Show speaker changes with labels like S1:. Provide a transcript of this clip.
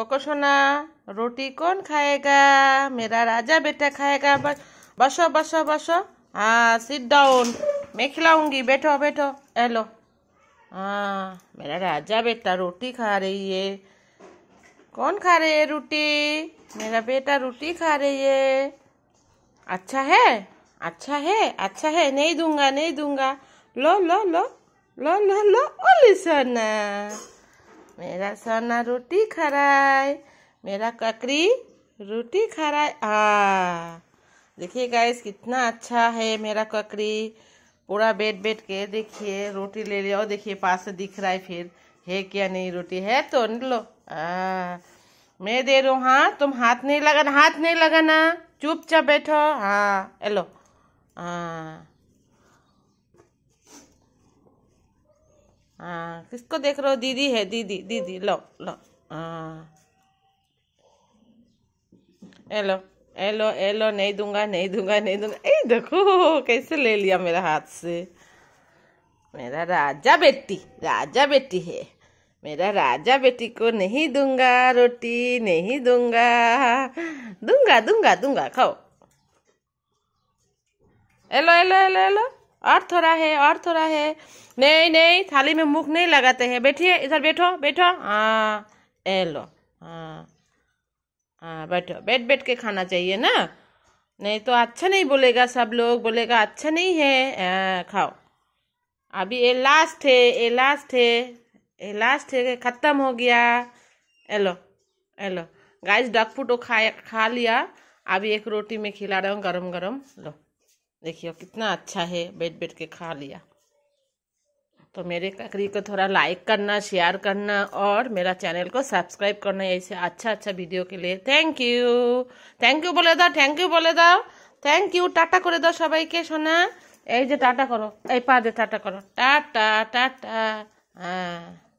S1: cocoa सोना रोटी कौन खाएगा मेरा राजा बेटा खाएगा बसो बसो बसो हाँ सिट डाउन मैं खिलाऊंगी बैठो बैठो हेलो हाँ मेरा राजा बेटा रोटी खा रही है कौन खा रही है रोटी मेरा बेटा रोटी खा रही है अच्छा है अच्छा है अच्छा है नहीं दूंगा नहीं दूंगा लो लो लो लो लो लो ओली सोना मेरा सोना रोटी खा रहा है मेरा ककरी रोटी खा रहा है आ देखिए गाइस कितना अच्छा है मेरा ककरी पूरा बैठ बैठ के देखिए रोटी ले लिया और देखिए पास से दिख रहा है फिर है क्या नहीं रोटी है तो लो आ मैं दे रहा हूँ हाँ तुम हाथ नहीं लगाना हाथ नहीं लगाना चुपचाप बैठो हाँ हेलो हाँ हाँ किसको देख रहे हो दीदी है दीदी दीदी लो लो हाँ हेलो एलो एलो नहीं दूंगा नहीं दूंगा नहीं दूंगा ए देखो कैसे ले लिया मेरा हाथ से मेरा राजा बेटी राजा बेटी है मेरा राजा बेटी को नहीं दूंगा रोटी नहीं दूंगा दूंगा दूंगा दूंगा खाओ एलो एलो एलो एलो और थोड़ा है और थोड़ा है नहीं नहीं थाली में मुख नहीं लगाते हैं बैठिए इधर बैठो बैठो हाँ ए लो हाँ हाँ बैठो बैठ बैठ के खाना चाहिए ना नहीं तो अच्छा नहीं बोलेगा सब लोग बोलेगा अच्छा नहीं है आ, खाओ अभी ये लास्ट है ये लास्ट है ये लास्ट है ख़त्म हो गया hello hello guys dog food खा खा लिया अभी एक रोटी में खिला रहा हूँ गरम गरम लो देखियो कितना अच्छा है बैठ बैठ के खा लिया तो मेरे ककरी को थोड़ा लाइक करना शेयर करना और मेरा चैनल को सब्सक्राइब करना ऐसे अच्छा अच्छा वीडियो के लिए थैंक यू थैंक यू बोले दाओ थैंक यू बोले दाओ थैंक यू टाटा করে দাও সবাইকে के এই যে টাটা করো এই পা দিয়ে টাটা করো টাটা टाटा হ্যাঁ